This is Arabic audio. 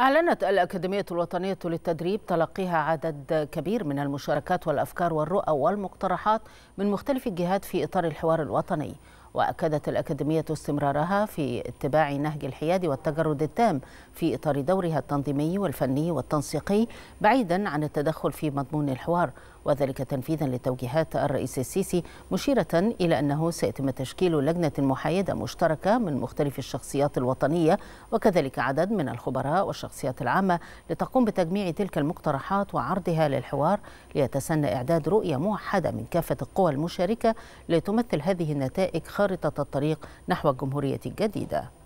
أعلنت الأكاديمية الوطنية للتدريب تلقيها عدد كبير من المشاركات والأفكار والرؤى والمقترحات من مختلف الجهات في إطار الحوار الوطني وأكدت الأكاديمية استمرارها في اتباع نهج الحياد والتجرد التام في إطار دورها التنظيمي والفني والتنسيقي بعيدا عن التدخل في مضمون الحوار وذلك تنفيذا لتوجيهات الرئيس السيسي مشيرة إلى أنه سيتم تشكيل لجنة محايدة مشتركة من مختلف الشخصيات الوطنية وكذلك عدد من الخبراء والشخصيات العامة لتقوم بتجميع تلك المقترحات وعرضها للحوار ليتسنى إعداد رؤية موحدة من كافة القوى المشاركة لتمثل هذه النتائج خارج خارطة الطريق نحو الجمهورية الجديدة